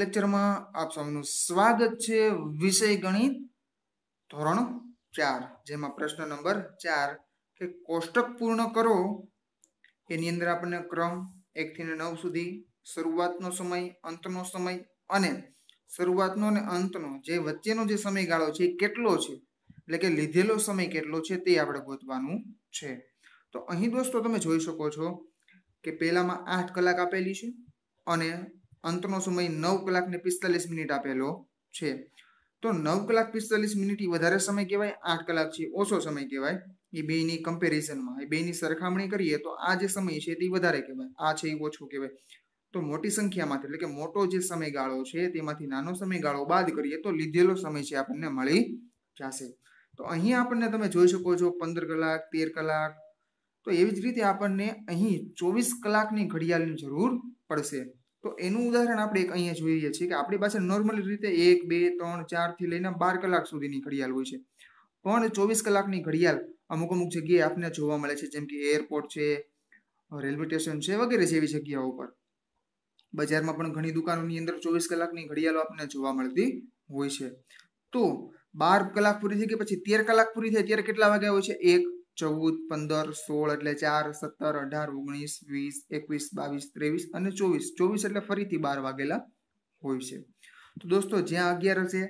લેક્ચરમાં આપ સૌનું સ્વાગત છે વિષય ગણિત ધોરણ ચાર જેમાં પ્રશ્ન નંબર ચાર કે કોષ્ટક પૂર્ણ કરો એની અંદર આપણને ક્રમ એકથી નવ સુધી શરૂઆતનો સમય અંતનો સમય અને શરૂઆતનો અને અંતનો જે વચ્ચેનો જે સમયગાળો છે એ કેટલો છે એટલે કે લીધેલો સમય કેટલો છે તે આપણે ગોતવાનું છે તો અહીં દોસ્તો તમે જોઈ શકો છો કે પહેલામાં આઠ કલાક આપેલી છે અને અંતનો સમય નવ કલાકને પિસ્તાલીસ મિનિટ આપેલો છે તો નવ કલાક પિસ્તાલીસ મિનિટ એ વધારે સમય કહેવાય આઠ કલાક છે ઓછો સમય કહેવાય એ બેની કમ્પેરિઝનમાં એ બેની સરખામણી કરીએ તો આ જે સમય છે તે વધારે કહેવાય આ છે એ ઓછો કહેવાય તો મોટી સંખ્યામાંથી એટલે કે મોટો જે સમયગાળો છે તેમાંથી નાનો સમયગાળો બાદ કરીએ તો લીધેલો સમય છે આપણને મળી જશે તો અહીં આપણને તમે જોઈ શકો છો પંદર કલાક તેર કલાક તો એવી જ રીતે આપણને અહીં ચોવીસ કલાકની ઘડિયાળની જરૂર પડશે તો એનું ઉદાહરણ આપણે એક અહીંયા જોઈએ છીએ કે આપણી પાસે નોર્મલ રીતે એક બે ત્રણ ચારથી લઈને બાર કલાક સુધીની ઘડિયાળ હોય છે પણ ચોવીસ કલાકની ઘડિયાળ અમુક અમુક જગ્યાએ આપને જોવા મળે છે જેમ કે એરપોર્ટ છે રેલવે સ્ટેશન છે વગેરે જેવી જગ્યાઓ પર બજારમાં પણ ઘણી દુકાનોની અંદર ચોવીસ કલાકની ઘડિયાળો આપને જોવા મળતી હોય છે તો બાર કલાક પૂરી થઈ કે પછી તેર કલાક પૂરી થાય ત્યારે કેટલા વાગ્યા હોય છે એક ચૌદ પંદર સોળ એટલે ચાર સત્તર અઢાર ઓગણીસ વીસ એકવીસ બાવીસ ત્રેવીસ અને ચોવીસ ચોવીસ એટલે ફરીથી બાર વાગેલા હોય છે તો દોસ્તો જ્યાં અગિયાર હશે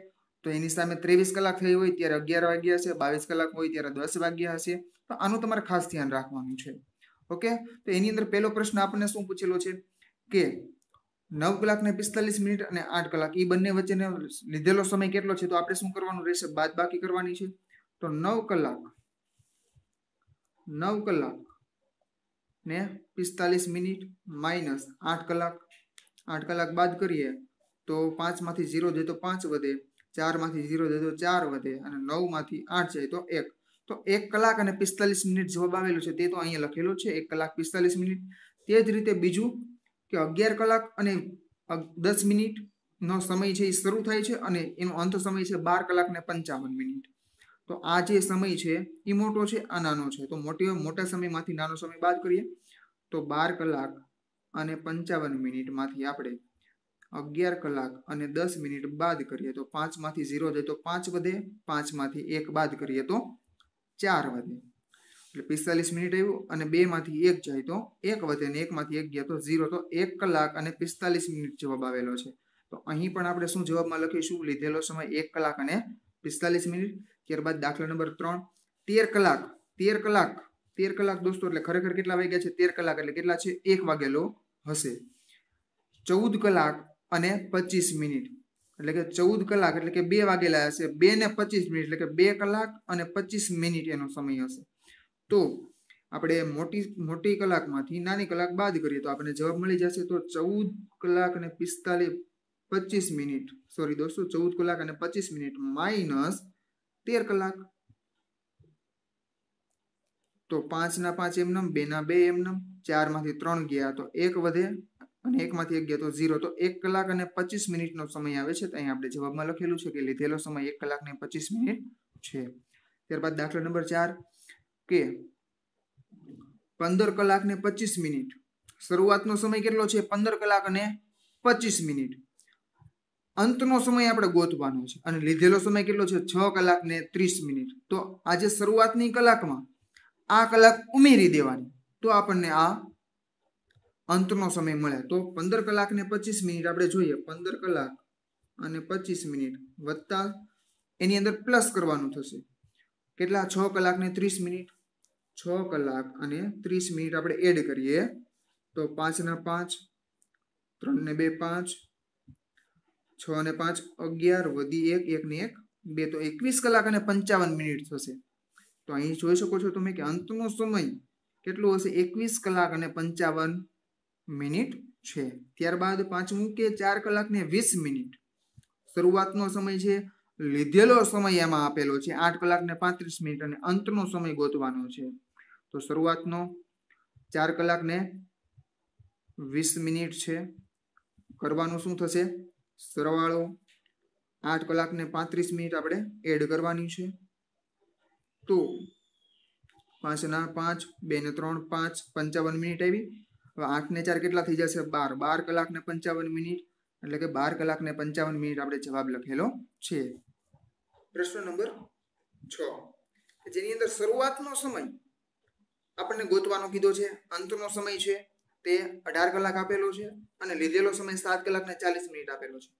તો એની સામે ત્રેવીસ કલાક થઈ હોય ત્યારે અગિયાર વાગ્યા હશે બાવીસ કલાક હોય ત્યારે દસ વાગ્યા હશે તો આનું તમારે ખાસ ધ્યાન રાખવાનું છે ઓકે તો એની અંદર પહેલો પ્રશ્ન આપણને શું પૂછેલો છે કે નવ કલાક ને પિસ્તાલીસ મિનિટ અને આઠ કલાક એ બંને વચ્ચેનો લીધેલો સમય કેટલો છે તો આપણે શું કરવાનું રહેશે બાદ બાકી કરવાની છે તો નવ કલાક નવ કલાક ને પિસ્તાલીસ મિનિટ માઇનસ આઠ કલાક આઠ કલાક બાદ કરીએ તો પાંચમાંથી ઝીરો જાય તો પાંચ વધે ચારમાંથી ઝીરો જાય તો ચાર વધે અને નવમાંથી આઠ જાય તો એક તો એક કલાક અને પિસ્તાલીસ મિનિટ જવાબ આવેલું છે તે તો અહીંયા લખેલું છે એક કલાક પિસ્તાલીસ મિનિટ તે જ રીતે બીજું કે અગિયાર કલાક અને દસ મિનિટનો સમય છે એ શરૂ થાય છે અને એનો અંત સમય છે બાર કલાક ને પંચાવન મિનિટ તો આ જે સમય છે એ મોટો છે આ નાનો છે તો મોટી મોટા સમયમાંથી નાનો સમય બાદ કરીએ તો બાર કલાક અને પંચાવન મિનિટમાંથી આપણે અગિયાર કલાક અને દસ મિનિટ બાદ કરીએ તો પાંચમાંથી ઝીરો જાય તો પાંચ વધે પાંચમાંથી એક બાદ કરીએ તો ચાર વધે એટલે પિસ્તાલીસ મિનિટ આવ્યું અને બેમાંથી એક જાય તો એક વધે અને એકમાંથી એક ગયા તો ઝીરો તો એક કલાક અને પિસ્તાલીસ મિનિટ જવાબ આવેલો છે તો અહીં પણ આપણે શું જવાબમાં લખીશું લીધેલો સમય એક કલાક અને પિસ્તાલીસ મિનિટ ત્યારબાદ દાખલા નંબર ત્રણ તેર કલાક તેર કલાક તેર કલાક દોસ્તો એટલે ખરેખર કેટલા વાગ્યા છે તેર કલાક એટલે કેટલા છે એક વાગેલો હશે ચૌદ કલાક અને પચીસ મિનિટ એટલે કે ચૌદ કલાક એટલે કે બે વાગેલા હશે બે ને પચીસ મિનિટ એટલે કે બે કલાક અને પચીસ મિનિટ એનો સમય હશે તો આપણે મોટી મોટી કલાકમાંથી નાની કલાક બાદ કરીએ તો આપણને જવાબ મળી જશે તો ચૌદ કલાક અને પિસ્તાલીસ પચીસ મિનિટ સોરી દોસ્તો ચૌદ કલાક અને પચીસ મિનિટ માઇનસ તેર કલાક તો પાંચના પાંચ એમનમ બેના બે એમનમ ચારમાંથી ત્રણ ગયા તો એક વધે અને એકમાંથી એક ગયા તો ઝીરો તો એક કલાક અને પચીસ મિનિટનો સમય આવે છે તો આપણે જવાબમાં લખેલું છે કે લીધેલો સમય એક કલાક ને પચીસ મિનિટ છે ત્યારબાદ દાખલા નંબર ચાર કે પંદર કલાક ને પચીસ મિનિટ શરૂઆતનો સમય કેટલો છે પંદર કલાક અને પચીસ મિનિટ અંતનો સમય આપણે ગોતવાનો છે અને લીધેલો સમય કેટલો છે છ કલાક ને ત્રીસ મિનિટ તો આજે શરૂઆતની કલાકમાં આ કલાક ઉમેરી દેવાની તો આપણને આ અંતનો સમય મળે તો પંદર કલાક ને પચીસ મિનિટ આપણે જોઈએ પંદર કલાક અને પચીસ મિનિટ વધતા એની અંદર પ્લસ કરવાનું થશે કેટલા છ કલાક ને ત્રીસ મિનિટ છ કલાક અને ત્રીસ મિનિટ આપણે એડ કરીએ તો પાંચના પાંચ ત્રણ ને બે પાંચ છ અને પાંચ અગિયાર વધી એક એક ને એક બે તો એકવીસ કલાક અને પંચાવન મિનિટ થશે તો અહીં જોઈ શકો છો તમે કે અંતનો સમય કેટલો હશે એકવીસ કલાક અને પંચાવન મિનિટ છે ત્યારબાદ પાંચમું કે ચાર કલાક ને વીસ મિનિટ શરૂઆતનો સમય છે લીધેલો સમય એમાં આપેલો છે આઠ કલાક ને પાંત્રીસ મિનિટ અને અંતનો સમય ગોતવાનો છે તો શરૂઆતનો ચાર કલાક ને વીસ મિનિટ છે કરવાનું શું થશે સરવાળો આઠ કલાકને પાંત્રીસ મિનિટ આપણે એડ કરવાની છે તો પાંચના પાંચ બે ને ત્રણ પાંચ પંચાવન મિનિટ આવી હવે આઠને ચાર કેટલા થઈ જશે બાર બાર કલાકને પંચાવન મિનિટ એટલે કે બાર કલાકને પંચાવન મિનિટ આપણે જવાબ લખેલો છે પ્રશ્ન નંબર છ જેની અંદર શરૂઆતનો સમય આપણને ગોતવાનો કીધો છે અંતનો સમય છે તે અઢાર કલાક આપેલો છે અને લીધેલો સમય સાત કલાકને ચાલીસ મિનિટ આપેલો છે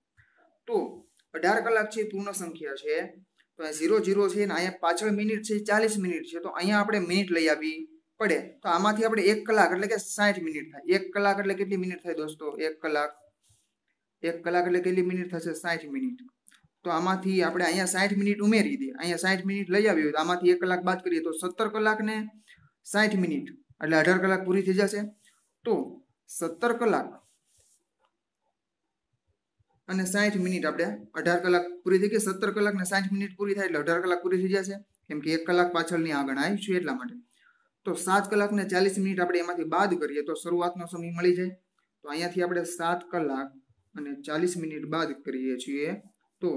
તો અઢાર કલાક છે પૂર્ણ સંખ્યા છે તો અહીંયા ઝીરો ઝીરો છે ને અહીંયા પાછળ મિનિટ છે ચાલીસ મિનિટ છે તો અહીંયા આપણે મિનિટ લઈ આવી પડે તો આમાંથી આપણે એક કલાક એટલે કે સાઠ મિનિટ થાય એક કલાક એટલે કેટલી મિનિટ થાય દોસ્તો એક કલાક એક કલાક એટલે કેટલી મિનિટ થશે સાઠ મિનિટ તો આમાંથી આપણે અહીંયા સાઠ મિનિટ ઉમેરી દઈએ અહીંયા સાઠ મિનિટ લઈ આવી હોય તો આમાંથી એક કલાક બાદ કરીએ તો સત્તર કલાકને સાઠ મિનિટ એટલે અઢાર કલાક પૂરી થઈ જશે તો સત્તર કલાક અને સાઠ મિનિટ આપણે અઢાર કલાક પૂરી થઈ ગઈ સત્તર કલાક ને સાઠ મિનિટ પૂરી થાય એટલે અઢાર કલાક પૂરી થઈ જશે કેમ કે એક કલાક પાછળની આગળ આવીશું એટલા માટે તો સાત કલાક ને ચાલીસ મિનિટ આપણે એમાંથી બાદ કરીએ તો શરૂઆતનો સમય મળી જાય તો અહીંયાથી આપણે સાત કલાક અને ચાલીસ મિનિટ બાદ કરીએ છીએ તો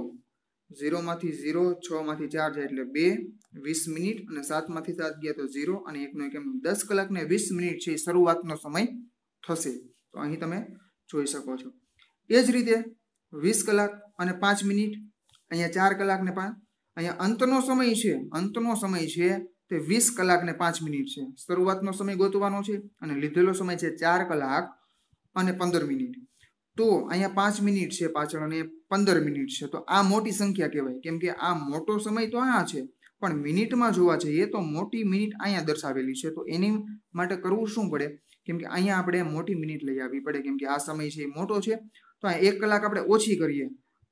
ઝીરોમાંથી ઝીરો છમાંથી ચાર જાય એટલે બે વીસ મિનિટ અને સાતમાંથી સાત ગયા તો ઝીરો અને એકનો એક એમ દસ કલાકને વીસ મિનિટ છે એ શરૂઆતનો સમય થશે તો અહીં તમે જોઈ શકો છો એ જ રીતે વીસ કલાક અને પાંચ મિનિટ અહીંયા ચાર કલાક ને પાંચ અહીંયા અંતનો સમય છે અંતનો સમય છે તે વીસ કલાક ને પાંચ મિનિટ છે શરૂઆતનો સમય ગોતવાનો છે અને લીધેલો સમય છે ચાર કલાક અને પંદર મિનિટ તો અહીંયા પાંચ મિનિટ છે પાછળ અને પંદર મિનિટ છે તો આ મોટી સંખ્યા કહેવાય કેમ કે આ મોટો સમય તો અહીંયા છે પણ મિનિટમાં જોવા જઈએ તો મોટી મિનિટ અહીંયા દર્શાવેલી છે તો એની માટે કરવું શું પડે કેમ કે અહીંયા આપણે મોટી મિનિટ લઈ આવવી પડે કેમ કે આ સમય છે એ મોટો છે તો આ એક કલાક આપણે ઓછી કરીએ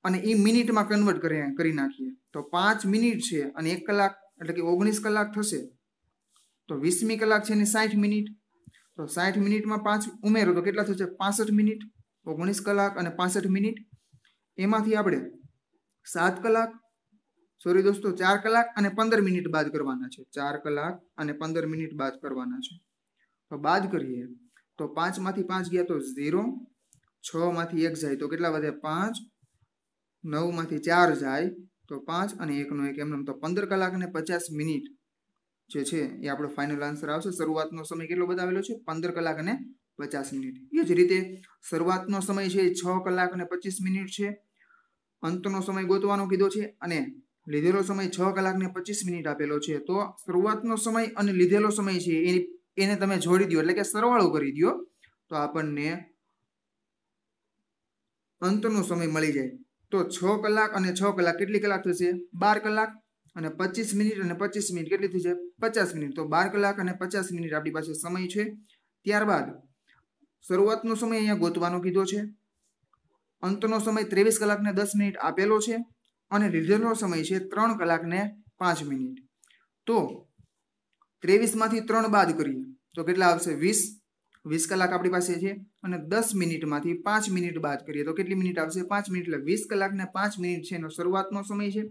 અને એ મિનિટમાં કન્વર્ટ કરી કરી નાખીએ તો પાંચ મિનિટ છે અને એક કલાક એટલે કે ઓગણીસ કલાક થશે તો વીસમી કલાક છે ને સાઠ મિનિટ તો સાઠ મિનિટમાં પાંચ ઉમેરો તો કેટલા થશે પાસઠ મિનિટ ઓગણીસ કલાક અને પાસઠ મિનિટ એમાંથી આપણે સાત કલાક સોરી દોસ્તો ચાર કલાક અને પંદર મિનિટ બાદ કરવાના છે ચાર કલાક અને પંદર મિનિટ બાદ કરવાના છે તો બાદ કરીએ તો પાંચમાંથી પાંચ ગયા તો ઝીરો છ માંથી એક જાય તો કેટલા વધે પાંચ નવમાંથી ચાર જાય તો પાંચ અને એકનો એક એમને તો પંદર કલાક અને પચાસ મિનિટ જે છે એ આપણો ફાઇનલ આન્સર આવશે શરૂઆતનો સમય કેટલો બતાવેલો છે પંદર કલાક અને પચાસ મિનિટ એ જ રીતે શરૂઆતનો સમય છે છ કલાક અને પચીસ મિનિટ છે અંતનો સમય ગોતવાનો કીધો છે અને લીધેલો સમય છ કલાક ને પચીસ મિનિટ આપેલો છે તો શરૂઆતનો સમય અને લીધેલો સમય છે એ એને તમે જોડી દો એટલે કે સરવાળો કરી દો તો આપણને અંતનો સમય મળી જાય તો છ કલાક અને છ કલાક કેટલી કલાક થશે બાર કલાક અને પચીસ મિનિટ અને પચીસ મિનિટ કેટલી થશે પચાસ મિનિટ તો બાર કલાક અને પચાસ મિનિટ આપણી પાસે સમય છે ત્યારબાદ શરૂઆતનો સમય અહીંયા ગોતવાનો કીધો છે અંતનો સમય ત્રેવીસ કલાકને દસ મિનિટ આપેલો છે અને રિઝર્વનો સમય છે ત્રણ કલાકને પાંચ મિનિટ તો ત્રેવીસમાંથી ત્રણ બાદ કરીએ તો કેટલા આવશે વીસ વીસ કલાક આપણી પાસે છે અને દસ મિનિટમાંથી પાંચ મિનિટ બાદ કરીએ તો કેટલી મિનિટ આવશે પાંચ મિનિટ એટલે વીસ કલાકને પાંચ મિનિટ છે એનો શરૂઆતનો સમય છે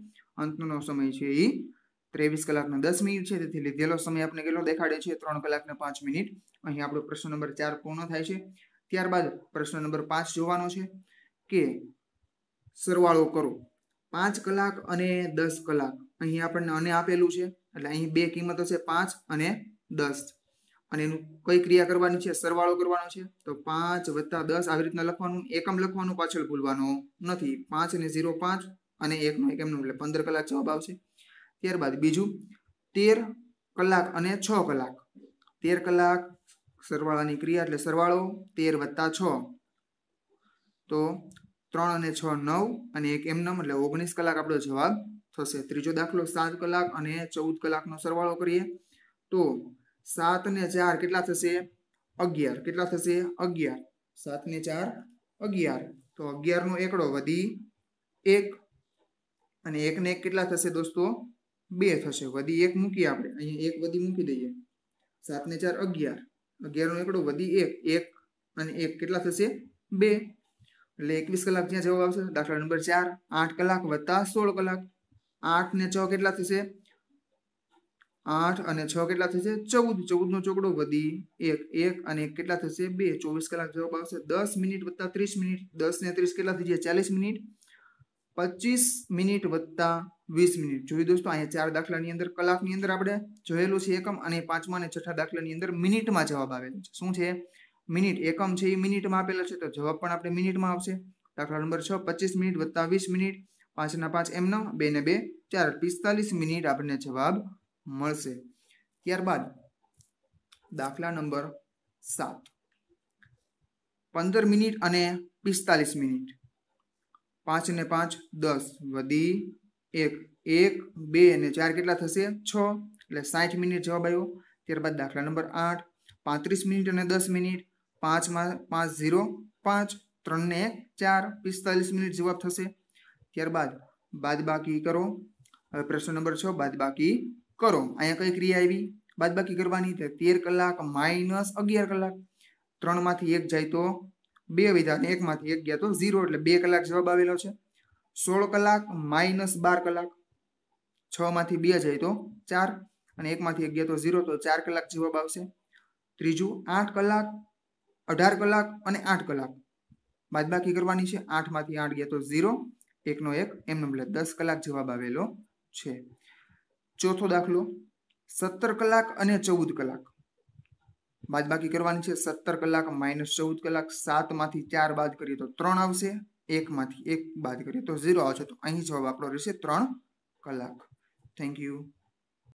અંતનો સમય છે એ ત્રેવીસ કલાકને દસ મિનિટ છે તેથી લીધેલો સમય આપણે કેટલો દેખાડે છે ત્રણ કલાકને પાંચ મિનિટ અહીં આપણો પ્રશ્ન નંબર ચાર પૂર્ણ થાય છે ત્યારબાદ પ્રશ્ન નંબર પાંચ જોવાનો છે કે સરવાળો કરો પાંચ કલાક અને દસ કલાક અહીં આપણને અને આપેલું છે એટલે અહીં બે કિંમતો છે પાંચ અને દસ અને એનું કઈ ક્રિયા કરવાની છે સરવાળો કરવાનો છે તો પાંચ વત્તા દસ આવી રીતના લખવાનું એકમ લખવાનું પાછળ ભૂલવાનું નથી પાંચ અને ઝીરો પાંચ અને એકનો એક એમનું એટલે પંદર કલાક જવાબ આવશે ત્યારબાદ બીજું તેર કલાક અને છ કલાક તેર કલાક સરવાળાની ક્રિયા એટલે સરવાળો તેર વત્તા છ તો ત્રણ અને છ નવ અને એક એમનમ એટલે ઓગણીસ કલાક આપણો જવાબ થશે ત્રીજો દાખલો સાત કલાક અને ચૌદ કલાકનો સરવાળો કરીએ તો સાત ને ચાર કેટલા થશે અગિયાર કેટલા થશે અગિયાર સાત ને ચાર અગિયાર તો અગિયારનો એકડો વધી એક અને એકને એક કેટલા થશે દોસ્તો બે થશે વધી એક મૂકીએ આપણે અહીંયા એક વધી મૂકી દઈએ સાત ને ચાર અગિયાર અગિયારનો એકડો વધી એક એક અને એક કેટલા થશે બે એટલે એકવીસ કલાક જ્યાં જવાબ આવશે દાખલા નંબર ચાર આઠ કલાક વત્તા સોળ કલાક આઠ ને છ કેટલા થશે આઠ અને છ કેટલા થશે ચૌદ ચૌદનો ચોકડો વધી એક એક અને એક કેટલા થશે બે ચોવીસ કલાક જવાબ આવશે દસ મિનિટ વત્તા ત્રીસ મિનિટ દસ ને ત્રીસ કેટલા થઈ જાય ચાલીસ મિનિટ પચીસ મિનિટ વત્તા વીસ મિનિટ જોયું દોસ્તો અહીંયા ચાર દાખલાની અંદર કલાકની અંદર આપણે જોયેલું છે એકમ અને પાંચમા અને છઠ્ઠા દાખલાની અંદર મિનિટમાં જવાબ આવેલો છે શું છે મિનિટ એકમ છે એ મિનિટમાં આપેલો છે તો જવાબ પણ આપણે મિનિટમાં આવશે દાખલા નંબર છ પચીસ મિનિટ વત્તા વીસ મિનિટ પાંચના પાંચ એમ બે ને બે ચાર પિસ્તાલીસ મિનિટ આપણને જવાબ મળશે ત્યારબાદ દાખલા નંબર સાત પંદર મિનિટ અને પિસ્તાલીસ મિનિટ પાંચ ને પાંચ દસ વધી એક એક બે અને ચાર કેટલા થશે છ એટલે સાઠ મિનિટ જવાબ આવ્યો ત્યારબાદ દાખલા નંબર આઠ પાંત્રીસ મિનિટ અને દસ મિનિટ પાંચમાં પાંચ ઝીરો પાંચ ત્રણને એક ચાર પિસ્તાલીસ મિનિટ જવાબ થશે ત્યારબાદ બાદબાકી કરો હવે પ્રશ્ન નંબર છ બાદબાકી કરો અહીંયા કઈ ક્રિયા આવી બાદબાકી કરવાની તેર કલાક માઇનસ અગિયાર કલાક ત્રણમાંથી એક જાય તો બે વધ્યા અને એકમાંથી એક ગયા તો ઝીરો એટલે બે કલાક જવાબ આવેલો છે સોળ કલાક માઇનસ બાર કલાક છ માંથી બે જાય તો ચાર અને એકમાંથી અગિયાર તો ઝીરો તો ચાર કલાક જવાબ આવશે ત્રીજું આઠ કલાક અઢાર કલાક અને આઠ કલાક બાદબાકી કરવાની છે આઠમાંથી આઠ ગયા તો ઝીરો એકનો એક એમનો એટલે દસ કલાક જવાબ આવેલો છે ચોથો દાખલો સત્તર કલાક અને ચૌદ કલાક બાદબાકી કરવાની છે સત્તર કલાક માઇનસ ચૌદ કલાક સાતમાંથી ચાર બાદ કરીએ તો ત્રણ આવશે એકમાંથી એક બાદ કરીએ તો ઝીરો આવશે તો અહીં જવાબ આપણો રહેશે ત્રણ કલાક થેન્ક યુ